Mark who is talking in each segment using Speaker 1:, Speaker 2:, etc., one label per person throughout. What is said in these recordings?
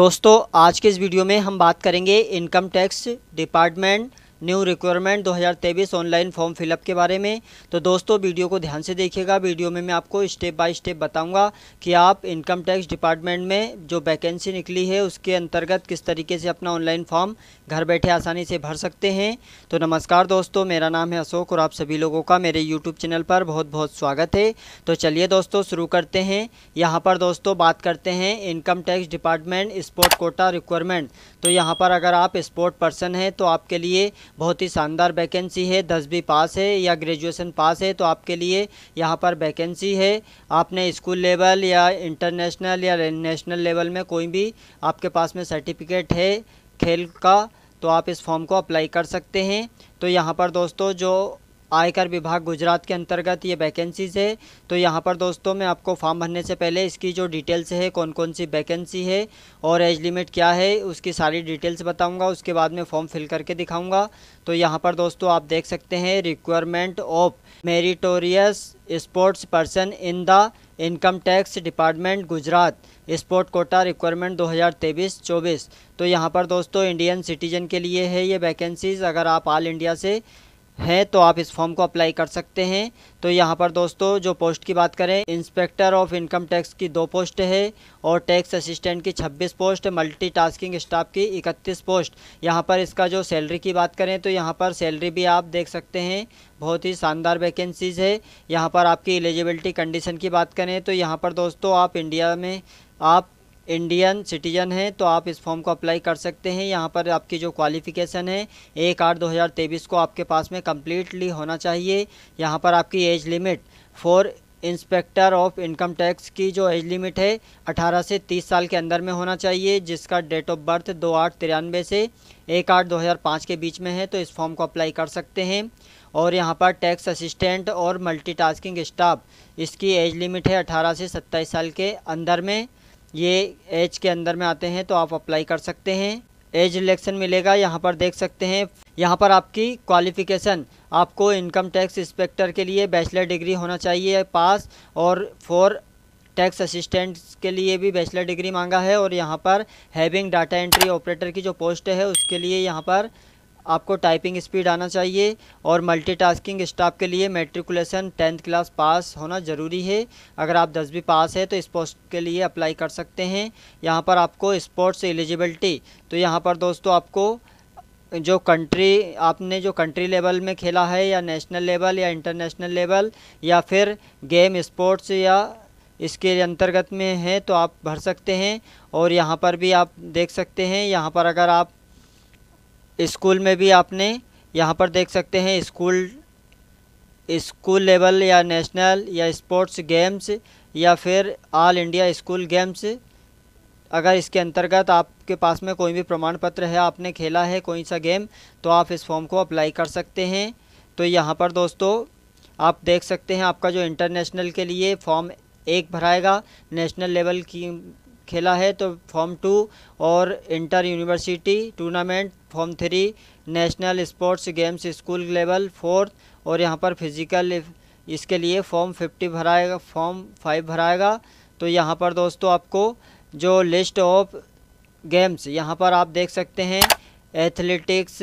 Speaker 1: दोस्तों आज के इस वीडियो में हम बात करेंगे income tax department new requirement 2023 online form fill up के बारे में तो दोस्तों वीडियो को ध्यान से देखिएगा वीडियो में मैं आपको स्टेप बाय स्टेप बताऊंगा कि आप इनकम टैक्स डिपार्टमेंट में जो वैकेंसी निकली है उसके अंतर्गत किस तरीके से अपना ऑनलाइन फॉर्म घर बैठे आसानी से भर सकते हैं तो नमस्कार दोस्तों मेरा नाम है अशोक और आप सभी लोगों का मेरे यूट्यूब चैनल पर बहुत बहुत स्वागत है तो चलिए दोस्तों शुरू करते हैं यहाँ पर दोस्तों बात करते हैं income tax department sport quota requirement तो यहाँ पर अगर आप स्पोर्ट पर्सन हैं तो आपके लिए बहुत ही शानदार वैकेंसी है दसवीं पास है या ग्रेजुएसन पास है तो आपके लिए यहाँ पर वैकेंसी है आपने स्कूल लेवल या इंटरनेशनल या नेशनल लेवल में कोई भी आपके पास में सर्टिफिकेट है खेल का तो आप इस फॉर्म को अप्लाई कर सकते हैं तो यहाँ पर दोस्तों जो आयकर विभाग गुजरात के अंतर्गत ये वैकेंसीज़ है तो यहाँ पर दोस्तों मैं आपको फॉर्म भरने से पहले इसकी जो डिटेल्स है कौन कौन सी वैकेंसी है और एज लिमिट क्या है उसकी सारी डिटेल्स बताऊँगा उसके बाद में फॉर्म फिल करके दिखाऊँगा तो यहाँ पर दोस्तों आप देख सकते हैं requirement of meritorious sports person in the income tax department Gujarat sport quota requirement 2023-24 तो यहाँ पर दोस्तों इंडियन सिटीजन के लिए है ये वैकेंसीज़ अगर आप ऑल इंडिया से है तो आप इस फॉर्म को अप्लाई कर सकते हैं तो यहाँ पर दोस्तों जो पोस्ट की बात करें इंस्पेक्टर ऑफ इनकम टैक्स की दो पोस्ट है और टैक्स असिस्टेंट की 26 पोस्ट मल्टीटास्किंग स्टाफ की 31 पोस्ट यहाँ पर इसका जो सैलरी की बात करें तो यहाँ पर सैलरी भी आप देख सकते हैं बहुत ही शानदार वैकेंसीज़ है यहाँ पर आपकी एलिजिबिलिटी कंडीशन की बात करें तो यहाँ पर दोस्तों आप इंडिया में आप इंडियन सिटीजन हैं तो आप इस फॉर्म को अप्लाई कर सकते हैं यहाँ पर आपकी जो क्वालिफ़िकेशन है एक आठ दो हज़ार तेईस को आपके पास में कम्प्लीटली होना चाहिए यहाँ पर आपकी age limit for inspector of income tax की जो एज लिमिट है अठारह से तीस साल के अंदर में होना चाहिए जिसका डेट ऑफ बर्थ दो आठ तिरानवे से एक आठ दो हज़ार पाँच के बीच में है तो इस फॉर्म को अप्लाई कर सकते हैं और यहाँ पर टैक्स असिस्टेंट और मल्टीटास्किंग स्टाफ इसकी एज लिमिट है अठारह से सत्ताईस साल के अंदर में ये एज के अंदर में आते हैं तो आप अप्लाई कर सकते हैं एज रिलेक्शन मिलेगा यहाँ पर देख सकते हैं यहाँ पर आपकी क्वालिफ़िकेशन आपको इनकम टैक्स इंस्पेक्टर के लिए बैचलर डिग्री होना चाहिए पास और फॉर टैक्स असिस्टेंट के लिए भी बैचलर डिग्री मांगा है और यहाँ पर हैविंग डाटा एंट्री ऑपरेटर की जो पोस्ट है उसके लिए यहाँ पर आपको टाइपिंग स्पीड आना चाहिए और मल्टीटास्किंग स्टाफ के लिए मेट्रिकुलेशन टेंथ क्लास पास होना ज़रूरी है अगर आप दसवीं पास है तो इस पोस्ट के लिए अप्लाई कर सकते हैं यहाँ पर आपको स्पोर्ट्स एलिजिबिलिटी तो यहाँ पर दोस्तों आपको जो कंट्री आपने जो कंट्री लेवल में खेला है या नेशनल लेवल या इंटरनेशनल लेवल या फिर गेम स्पोर्ट्स या इसके अंतर्गत में है तो आप भर सकते हैं और यहाँ पर भी आप देख सकते हैं यहाँ पर अगर आप स्कूल में भी आपने यहाँ पर देख सकते हैं स्कूल स्कूल लेवल या नेशनल या स्पोर्ट्स गेम्स या फिर ऑल इंडिया स्कूल गेम्स अगर इसके अंतर्गत आपके पास में कोई भी प्रमाण पत्र है आपने खेला है कोई सा गेम तो आप इस फॉर्म को अप्लाई कर सकते हैं तो यहाँ पर दोस्तों आप देख सकते हैं आपका जो इंटरनेशनल के लिए फॉर्म एक भराएगा नेशनल लेवल की खेला है तो फॉर्म टू और inter university tournament form three national sports games school level fourth और यहाँ पर फिजिकल इसके लिए फॉर्म फिफ्टी भराएगा फॉर्म फाइव भराएगा तो यहाँ पर दोस्तों आपको जो लिस्ट ऑफ गेम्स यहाँ पर आप देख सकते हैं athletics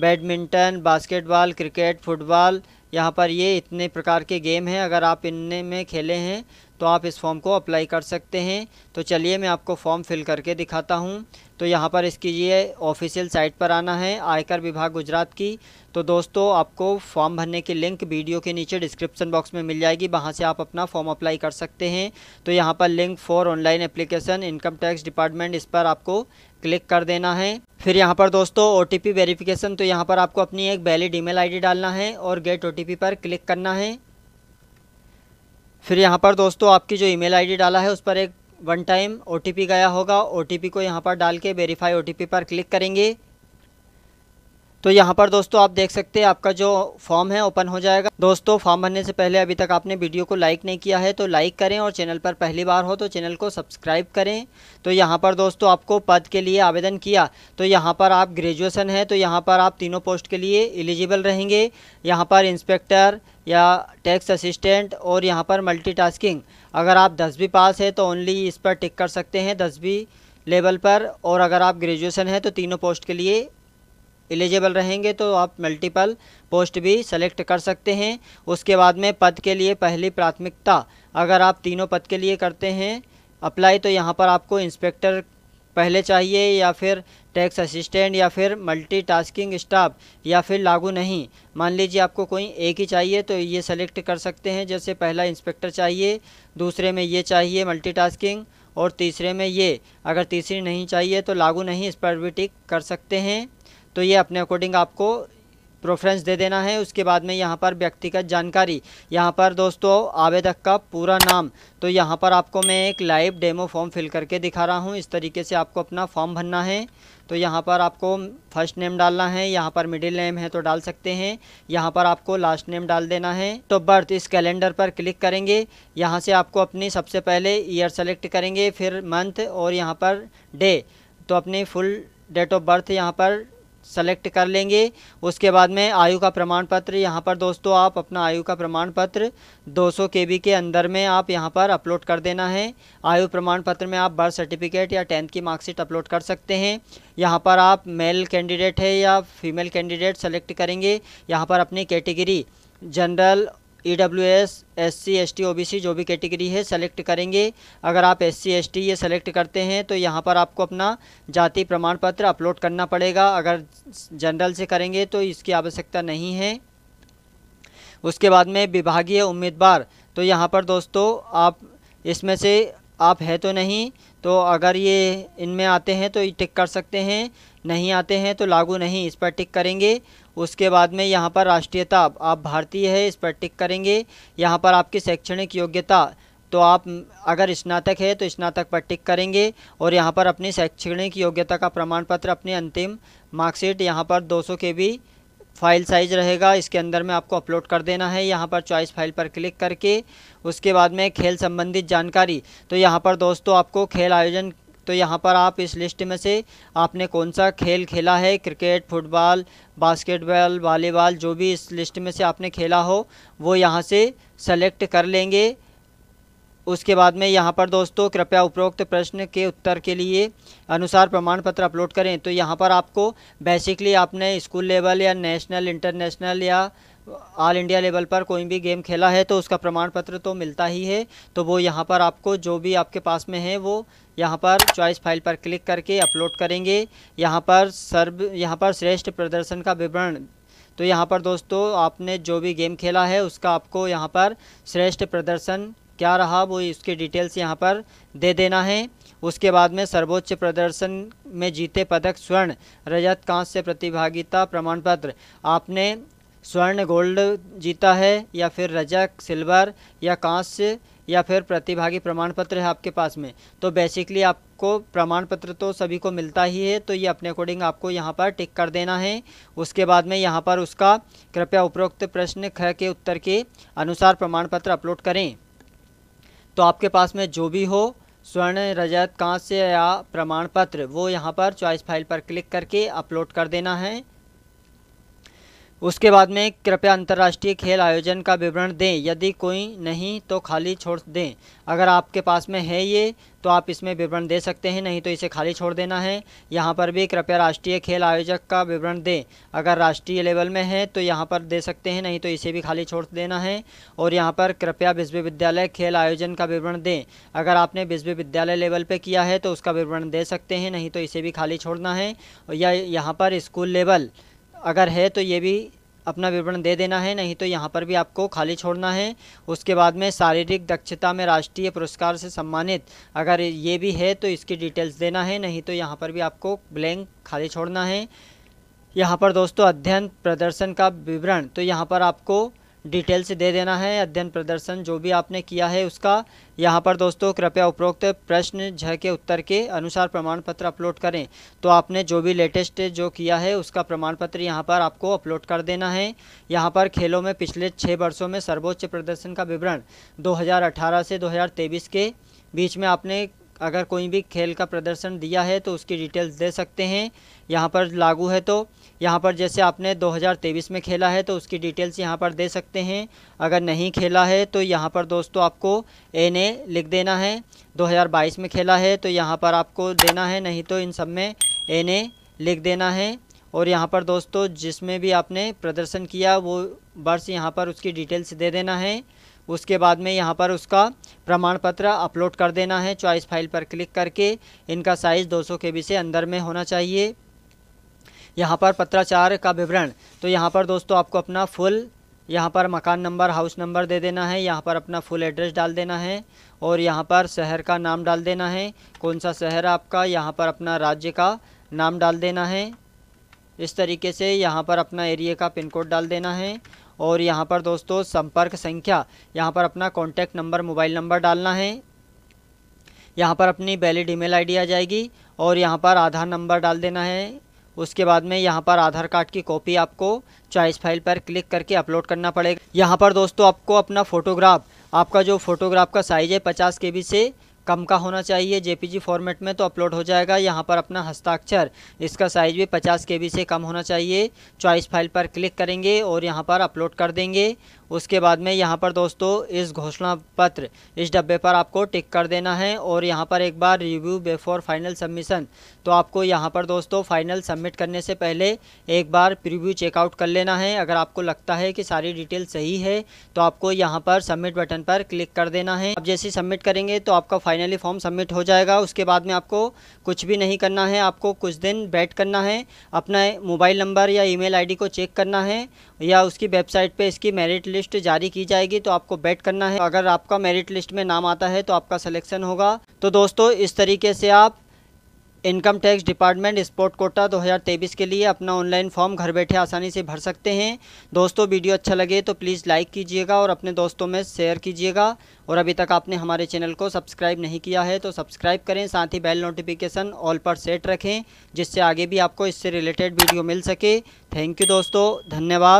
Speaker 1: badminton basketball cricket football यहाँ पर ये इतने प्रकार के गेम हैं अगर आप इनमें खेले हैं तो आप इस फॉर्म को अप्लाई कर सकते हैं तो चलिए मैं आपको फॉर्म फिल करके दिखाता हूँ तो यहाँ पर इसकी ये ऑफिशियल साइट पर आना है आयकर विभाग गुजरात की तो दोस्तों आपको फॉर्म भरने की लिंक वीडियो के नीचे डिस्क्रिप्शन बॉक्स में मिल जाएगी वहाँ से आप अपना फॉर्म अप्लाई कर सकते हैं तो यहाँ पर link for online application income tax department इस पर आपको क्लिक कर देना है फिर यहाँ पर दोस्तों ओ टी तो यहाँ पर आपको अपनी एक वैलिड ईमेल आईडी डालना है और गेट ओ पर क्लिक करना है फिर यहाँ पर दोस्तों आपकी जो ईमेल आईडी डाला है उस पर एक वन टाइम ओ गया होगा ओ को यहाँ पर डाल के वेरीफाई ओ पर क्लिक करेंगे तो यहाँ पर दोस्तों आप देख सकते हैं आपका जो फॉर्म है ओपन हो जाएगा दोस्तों फॉर्म भरने से पहले अभी तक आपने वीडियो को लाइक नहीं किया है तो लाइक करें और चैनल पर पहली बार हो तो चैनल को सब्सक्राइब करें तो यहाँ पर दोस्तों आपको पद के लिए आवेदन किया तो यहाँ पर आप ग्रेजुएसन है तो यहाँ पर आप तीनों पोस्ट के लिए एलिजिबल रहेंगे यहाँ पर इंस्पेक्टर या टैक्स असिस्टेंट और यहाँ पर मल्टीटास्किंग अगर आप दसवीं पास है तो ओनली इस पर टिक कर सकते हैं दसवीं लेवल पर और अगर आप ग्रेजुएसन है तो तीनों पोस्ट के लिए एलिजिबल रहेंगे तो आप मल्टीपल पोस्ट भी सेलेक्ट कर सकते हैं उसके बाद में पद के लिए पहली प्राथमिकता अगर आप तीनों पद के लिए करते हैं अप्लाई तो यहाँ पर आपको इंस्पेक्टर पहले चाहिए या फिर टैक्स असिस्टेंट या फिर मल्टीटास्किंग स्टाफ या फिर लागू नहीं मान लीजिए आपको कोई एक ही चाहिए तो ये सेलेक्ट कर सकते हैं जैसे पहला इंस्पेक्टर चाहिए दूसरे में ये चाहिए मल्टीटास्किंग और तीसरे में ये अगर तीसरी नहीं चाहिए तो लागू नहीं इस पर भी टिक कर सकते हैं तो ये अपने अकॉर्डिंग आपको प्रोफ्रेंस दे देना है उसके बाद में यहाँ पर व्यक्तिगत जानकारी यहाँ पर दोस्तों आवेदक का पूरा नाम तो यहाँ पर आपको मैं एक लाइव डेमो फॉर्म फिल करके दिखा रहा हूँ इस तरीके से आपको अपना फॉर्म भरना है तो यहाँ पर आपको फर्स्ट नेम डालना है यहाँ पर मिडिल नेम है तो डाल सकते हैं यहाँ पर आपको लास्ट नेम डाल देना है तो बर्थ इस कैलेंडर पर क्लिक करेंगे यहाँ से आपको अपनी सबसे पहले ईयर सेलेक्ट करेंगे फिर मंथ और यहाँ पर डे तो अपनी फुल डेट ऑफ बर्थ यहाँ पर सेलेक्ट कर लेंगे उसके बाद में आयु का प्रमाण पत्र यहाँ पर दोस्तों आप अपना आयु का प्रमाण पत्र 200 सौ के अंदर में आप यहाँ पर अपलोड कर देना है आयु प्रमाण पत्र में आप बर्थ सर्टिफिकेट या टेंथ की मार्कशीट अपलोड कर सकते हैं यहाँ पर आप मेल कैंडिडेट है या फीमेल कैंडिडेट सेलेक्ट करेंगे यहाँ पर अपनी category general E W S S C S T O B C जो भी कैटेगरी है सेलेक्ट करेंगे अगर आप एस सी एस टी ये सेलेक्ट करते हैं तो यहाँ पर आपको अपना जाति प्रमाण पत्र अपलोड करना पड़ेगा अगर जनरल से करेंगे तो इसकी आवश्यकता नहीं है उसके बाद में विभागीय उम्मीदवार तो यहाँ पर दोस्तों आप इसमें से आप है तो नहीं तो अगर ये इनमें आते हैं तो ये टिक कर सकते हैं नहीं आते हैं तो लागू नहीं इस पर टिक करेंगे उसके बाद में यहाँ पर राष्ट्रीयता आप भारतीय है इस पर टिक करेंगे यहाँ पर आपकी शैक्षणिक योग्यता तो आप अगर स्नातक है तो स्नातक पर टिक करेंगे और यहाँ पर अपनी शैक्षणिक योग्यता का प्रमाण पत्र अपने अंतिम मार्कशीट यहाँ पर 200 के भी फाइल साइज रहेगा इसके अंदर में आपको अपलोड कर देना है यहाँ पर चॉइस फाइल पर क्लिक करके उसके बाद में खेल संबंधित जानकारी तो यहाँ पर दोस्तों आपको खेल आयोजन तो यहाँ पर आप इस लिस्ट में से आपने कौन सा खेल खेला है क्रिकेट फुटबॉल बास्केटबॉल वॉलीबॉल जो भी इस लिस्ट में से आपने खेला हो वो यहाँ से सेलेक्ट कर लेंगे उसके बाद में यहाँ पर दोस्तों कृपया उपरोक्त प्रश्न के उत्तर के लिए अनुसार प्रमाण पत्र अपलोड करें तो यहाँ पर आपको बेसिकली आपने स्कूल लेवल या नेशनल इंटरनेशनल या ऑल इंडिया लेवल पर कोई भी गेम खेला है तो उसका प्रमाण पत्र तो मिलता ही है तो वो यहाँ पर आपको जो भी आपके पास में है वो यहाँ पर चॉइस फाइल पर क्लिक करके अपलोड करेंगे यहाँ पर सर्व यहाँ पर श्रेष्ठ प्रदर्शन का विवरण तो यहाँ पर दोस्तों आपने जो भी गेम खेला है उसका आपको यहाँ पर श्रेष्ठ प्रदर्शन क्या रहा वो इसके डिटेल्स यहाँ पर दे देना है उसके बाद में सर्वोच्च प्रदर्शन में जीते पदक स्वर्ण रजत कांस्य प्रतिभागिता प्रमाण पत्र आपने स्वर्ण गोल्ड जीता है या फिर रजक सिल्वर या कांस्य या फिर प्रतिभागी प्रमाण पत्र है आपके पास में तो बेसिकली आपको प्रमाण पत्र तो सभी को मिलता ही है तो ये अपने अकॉर्डिंग आपको यहाँ पर टिक कर देना है उसके बाद में यहाँ पर उसका कृपया उपरोक्त प्रश्न ख के उत्तर के अनुसार प्रमाण पत्र अपलोड करें तो आपके पास में जो भी हो स्वर्ण रजत कांस्य या प्रमाण पत्र वो यहाँ पर चॉइस फाइल पर क्लिक करके अपलोड कर देना है उसके बाद में कृपया अंतर्राष्ट्रीय खेल आयोजन का विवरण दें यदि कोई नहीं तो खाली छोड़ दें अगर आपके पास में है ये तो आप इसमें विवरण दे सकते हैं नहीं तो इसे खाली छोड़ देना है यहाँ पर भी कृपया राष्ट्रीय खेल आयोजक का विवरण दें अगर राष्ट्रीय लेवल में है तो यहाँ पर दे सकते हैं नहीं तो इसे भी खाली छोड़ देना है और यहाँ पर कृपया विश्वविद्यालय खेल आयोजन का विवरण दें अगर आपने विश्वविद्यालय लेवल पर किया है तो उसका विवरण दे सकते हैं नहीं तो इसे भी खाली छोड़ना है या यहाँ पर स्कूल लेवल अगर है तो ये भी अपना विवरण दे देना है नहीं तो यहाँ पर भी आपको खाली छोड़ना है उसके बाद में शारीरिक दक्षता में राष्ट्रीय पुरस्कार से सम्मानित अगर ये भी है तो इसकी डिटेल्स देना है नहीं तो यहाँ पर भी आपको ब्लैंक खाली छोड़ना है यहाँ पर दोस्तों अध्ययन प्रदर्शन का विवरण तो यहाँ पर आपको डिटेल्स दे देना है अध्ययन प्रदर्शन जो भी आपने किया है उसका यहाँ पर दोस्तों कृपया उपरोक्त प्रश्न झ के उत्तर के अनुसार प्रमाण पत्र अपलोड करें तो आपने जो भी लेटेस्ट जो किया है उसका प्रमाण पत्र यहाँ पर आपको अपलोड कर देना है यहाँ पर खेलों में पिछले छः वर्षों में सर्वोच्च प्रदर्शन का विवरण दो से दो के बीच में आपने अगर कोई भी खेल का प्रदर्शन दिया है तो उसकी डिटेल्स दे सकते हैं यहाँ पर लागू है तो यहाँ पर जैसे आपने 2023 में खेला है तो उसकी डिटेल्स यहाँ पर दे सकते हैं अगर नहीं खेला है तो यहाँ पर दोस्तों आपको एन लिख देना है 2022 में खेला है तो यहाँ पर आपको देना है नहीं तो इन सब में एन लिख देना है और यहाँ पर दोस्तों जिसमें भी आपने प्रदर्शन किया वो वर्ष यहाँ पर उसकी डिटेल्स दे देना है उसके बाद में यहाँ पर उसका प्रमाण पत्र अपलोड कर देना है चॉइस फाइल पर क्लिक करके इनका साइज़ 200 के बी से अंदर में होना चाहिए यहाँ पर पत्राचार का विवरण तो यहाँ पर दोस्तों आपको अपना फुल यहाँ पर मकान नंबर हाउस नंबर दे देना है यहाँ पर अपना फुल एड्रेस डाल देना है और यहाँ पर शहर का नाम डाल देना है कौन सा शहर आपका यहाँ पर अपना राज्य का नाम डाल देना है इस तरीके से यहाँ पर अपना एरिया का पिन कोड डाल देना है और यहाँ पर दोस्तों संपर्क संख्या यहाँ पर अपना कॉन्टैक्ट नंबर मोबाइल नंबर डालना है यहाँ पर अपनी वैलिड ईमेल आईडी आ जाएगी और यहाँ पर आधार नंबर डाल देना है उसके बाद में यहाँ पर आधार कार्ड की कॉपी आपको चॉइस फाइल पर क्लिक करके अपलोड करना पड़ेगा यहाँ पर दोस्तों आपको अपना फ़ोटोग्राफ आपका जो फ़ोटोग्राफ का साइज़ है पचास के से कम का होना चाहिए जेपीजी फॉर्मेट में तो अपलोड हो जाएगा यहाँ पर अपना हस्ताक्षर इसका साइज़ भी 50 के से कम होना चाहिए चॉइस फाइल पर क्लिक करेंगे और यहाँ पर अपलोड कर देंगे उसके बाद में यहाँ पर दोस्तों इस घोषणा पत्र इस डब्बे पर आपको टिक कर देना है और यहाँ पर एक बार रिव्यू बिफोर फाइनल सबमिशन तो आपको यहाँ पर दोस्तों फाइनल सबमिट करने से पहले एक बार प्रिव्यू चेकआउट कर लेना है अगर आपको लगता है कि सारी डिटेल सही है तो आपको यहाँ पर सबमिट बटन पर क्लिक कर देना है आप जैसे सबमिट करेंगे तो आपका फाइनली फॉर्म सबमिट हो जाएगा उसके बाद में आपको कुछ भी नहीं करना है आपको कुछ दिन वेट करना है अपना मोबाइल नंबर या ई मेल को चेक करना है या उसकी वेबसाइट पर इसकी मेरिट लिस्ट जारी की जाएगी तो आपको बैट करना है अगर आपका मेरिट लिस्ट में नाम आता है तो आपका सिलेक्शन होगा तो दोस्तों इस तरीके से आप income tax department sport quota 2023 के लिए अपना ऑनलाइन फॉर्म घर बैठे आसानी से भर सकते हैं दोस्तों वीडियो अच्छा लगे तो प्लीज़ लाइक कीजिएगा और अपने दोस्तों में शेयर कीजिएगा और अभी तक आपने हमारे चैनल को सब्सक्राइब नहीं किया है तो सब्सक्राइब करें साथ ही बेल नोटिफिकेशन ऑल पर सेट रखें जिससे आगे भी आपको इससे रिलेटेड वीडियो मिल सके थैंक यू दोस्तों धन्यवाद